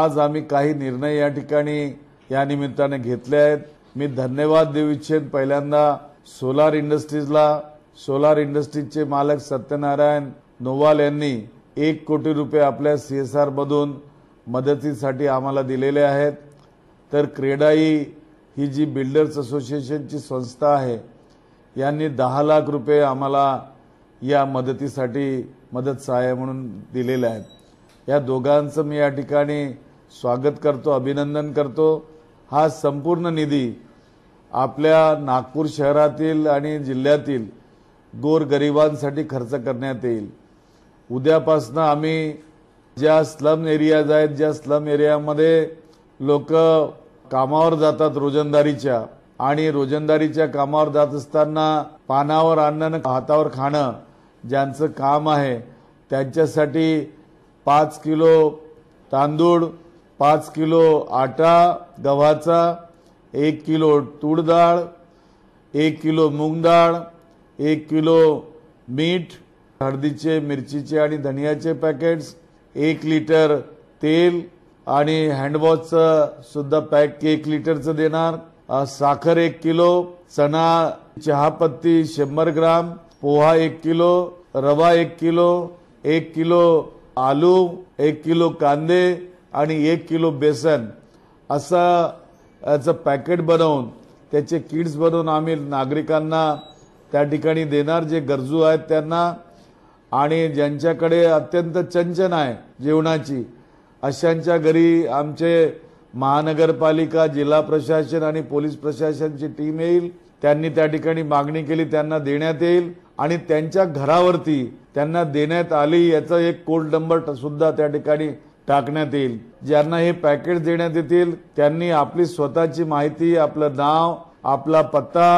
आज आम्ही काही निर्णय या ठिकाणी या निमित्ताने घेतले आहेत मी धन्यवाद देऊ इच्छेन पहिल्यांदा सोलार इंडस्ट्रीजला सोलार इंडस्ट्रीजचे मालक सत्यनारायण नोवाल यांनी एक कोटी रुपये आपल्या सी एस आरमधून मदतीसाठी आम्हाला दिलेले आहेत तर क्रेडाई ही जी बिल्डर्स असोसिएशनची संस्था आहे यांनी दहा लाख रुपये आम्हाला या मदतीसाठी मदत सहाय्य म्हणून दिलेल्या आहेत या दोघांचं मी या ठिकाणी स्वागत करतो अभिनंदन करतो हा संपूर्ण निधी आपल्या नागपूर शहरातील आणि जिल्ह्यातील गोरगरिबांसाठी खर्च करण्यात येईल उद्यापासनं आम्ही ज्या स्लम एरियाज आहेत ज्या स्लम एरियामध्ये लोक कामावर जातात रोजंदारीच्या आणि रोजंदारीच्या कामावर जात असताना पानावर आणणं हातावर खाणं ज्यांचं काम आहे त्यांच्यासाठी पाच किलो तांदूळ पाच किलो आटा गव्हाचा एक किलो तूळ डाळ एक किलो मूग डाळ एक किलो मीठ हळदीचे मिरचीचे आणि धनियाचे पॅकेट्स एक लिटर तेल आणि हँडवॉशचं सुद्धा पॅक एक लिटरचं देणार साखर एक किलो चणा चहापत्ती शंभर ग्राम पोहा एक किलो रवा एक किलो एक किलो आलू एक किलो कांदे आणि एक किलो बेसन असा याचं पॅकेट बनवून त्याचे किट्स बनवून आम्ही नागरिकांना त्या ठिकाणी देणार जे गरजू आहेत त्यांना आणि ज्यांच्याकडे अत्यंत चंचन आहे जेवणाची अशांच्या घरी आमचे महानगरपालिका जिल्हा प्रशासन आणि पोलीस प्रशासनची टीम येईल त्यांनी त्या ठिकाणी मागणी केली त्यांना देण्यात येईल आणि त्यांच्या घरावरती त्यांना देण्यात आली याचा एक कोल्ड नंबर सुद्धा त्या ठिकाणी टाकण्यात येईल ज्यांना हे पॅकेट देण्यात येतील त्यांनी आपली स्वतःची माहिती आपलं नाव आपला पत्ता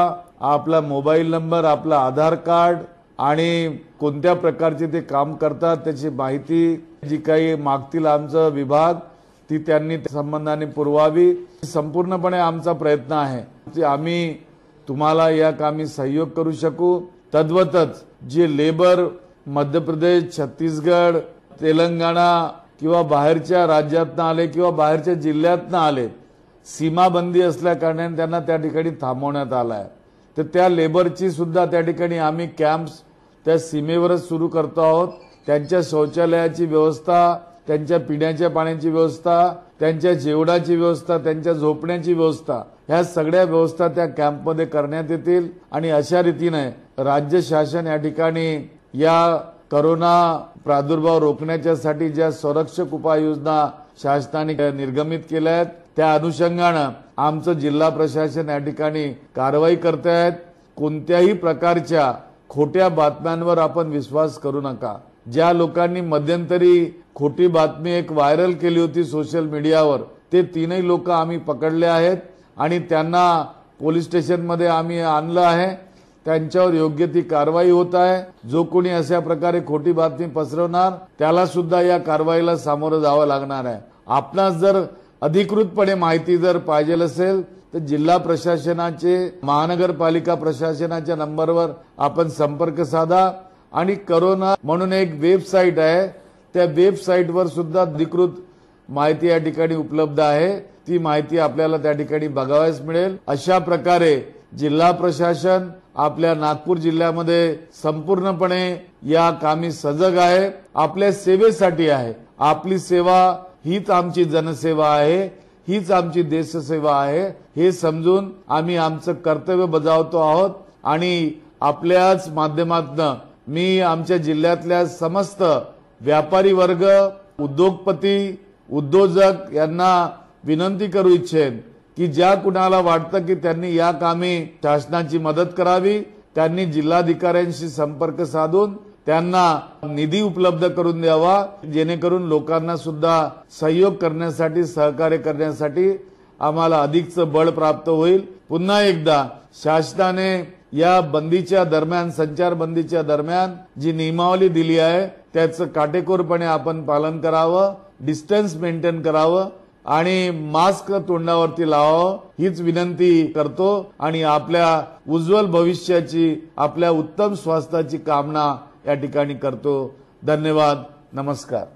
आपला मोबाईल नंबर आपला आधार कार्ड आणि कोणत्या प्रकारचे ते काम करतात त्याची माहिती जी काही मागतील आमचं विभाग ती त्यांनी संबंधाने पुरवावी संपूर्णपणे आमचा प्रयत्न आहे आम्ही तुम्हाला या कामी सहयोग करू शकू तद्वतच जे लेबर मध्य प्रदेश छत्तीसगड तेलंगणा किंवा बाहेरच्या राज्यातनं आले किंवा बाहेरच्या जिल्ह्यातनं आले सीमाबंदी असल्या कारणाने त्यांना त्या ठिकाणी थांबवण्यात आला आहे तर त्या लेबरची सुद्धा त्या ठिकाणी आम्ही कॅम्प्स त्या सीमेवरच सुरू करतो आहोत त्यांच्या शौचालयाची व्यवस्था त्यांच्या पिण्याच्या पाण्याची व्यवस्था त्यांच्या जेवणाची व्यवस्था त्यांच्या झोपण्याची व्यवस्था ह्या सगळ्या व्यवस्था त्या कॅम्पमध्ये करण्यात येतील आणि अशा रीतीने राज्य शासन या ठिकाणी या करोना प्रादुर्भाव रोखण्याच्यासाठी ज्या संरक्षक उपाययोजना शासनाने निर्गमित केल्या आहेत त्या अनुषंगानं आमचं जिल्हा प्रशासन या ठिकाणी कारवाई करतायत कोणत्याही प्रकारच्या खोट्या बातम्यांवर आपण विश्वास करू नका ज्या लोकांनी मध्यंतरी खोटी बातमी एक व्हायरल केली होती सोशल मीडियावर ते तीनही लोक आम्ही पकडले आहेत आणि त्यांना पोलीस स्टेशनमध्ये आम्ही आणलं आहे त्यांच्यावर योग्य ती कारवाई होत आहे जो कोणी अशा प्रकारे खोटी बातमी पसरवणार त्याला सुद्धा या कारवाईला सामोरं जावं लागणार आहे आपणास जर अधिकृतपणे माहिती जर पाहिजे असेल तर जिल्हा प्रशासनाचे महानगरपालिका प्रशासनाच्या नंबरवर आपण संपर्क साधा आणि करोना म्हणून एक वेबसाईट आहे त्या वेबसाईटवर सुद्धा अधिकृत माहिती या ठिकाणी उपलब्ध आहे ती माहिती आपल्याला त्या ठिकाणी बघावयास मिळेल अशा प्रकारे जिल्हा प्रशासन आपल्या नागपूर जिल्ह्यामध्ये संपूर्णपणे या कामी सजग आहे आपल्या सेवेसाठी आहे आपली सेवा हीच आमची जनसेवा आहे हीच आमची देशसेवा आहे हे समजून आम्ही आमचं कर्तव्य बजावतो आहोत आणि आपल्याच माध्यमातनं मी आमच्या जिल्ह्यातल्या समस्त व्यापारी वर्ग उद्योगपती उद्योजक यांना विनंती करू इच्छेन की ज्या कुणाला वाटतं की त्यांनी या कामी शासनाची मदत करावी त्यांनी जिल्हाधिकाऱ्यांशी संपर्क साधून त्यांना निधी उपलब्ध करून द्यावा जेणेकरून लोकांना सुद्धा सहयोग करण्यासाठी सहकार्य करण्यासाठी आम्हाला अधिकचं बळ प्राप्त होईल पुन्हा एकदा शासनाने या बंदीच्या दरम्यान संचारबंदीच्या दरम्यान जी नियमावली दिली आहे त्याचं काटेकोरपणे आपण पालन करावं डिस्टन्स मेंटेन करावं आणि मास्क तोंडावरती लावावं हीच विनंती करतो आणि आपल्या उज्ज्वल भविष्याची आपल्या उत्तम स्वास्थ्याची कामना या ठिकाणी करतो धन्यवाद नमस्कार